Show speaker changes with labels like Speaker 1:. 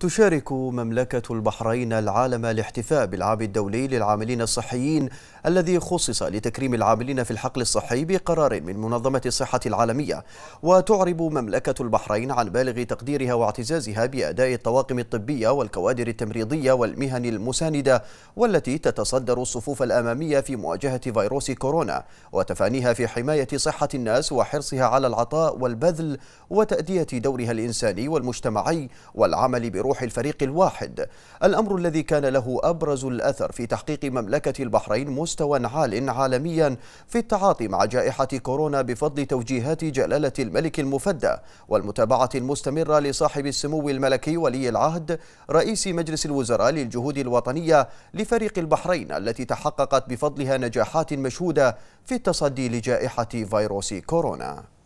Speaker 1: تشارك مملكة البحرين العالم لاحتفاء بالعام الدولي للعاملين الصحيين الذي خصص لتكريم العاملين في الحقل الصحي بقرار من منظمة الصحة العالمية وتعرب مملكة البحرين عن بالغ تقديرها واعتزازها بأداء الطواقم الطبية والكوادر التمريضية والمهن المساندة والتي تتصدر الصفوف الأمامية في مواجهة فيروس كورونا وتفانيها في حماية صحة الناس وحرصها على العطاء والبذل وتأدية دورها الإنساني والمجتمعي والعمل برؤية روح الفريق الواحد الأمر الذي كان له أبرز الأثر في تحقيق مملكة البحرين مستوى عال عالميا في التعاطي مع جائحة كورونا بفضل توجيهات جلالة الملك المفدى والمتابعة المستمرة لصاحب السمو الملكي ولي العهد رئيس مجلس الوزراء للجهود الوطنية لفريق البحرين التي تحققت بفضلها نجاحات مشهودة في التصدي لجائحة فيروس كورونا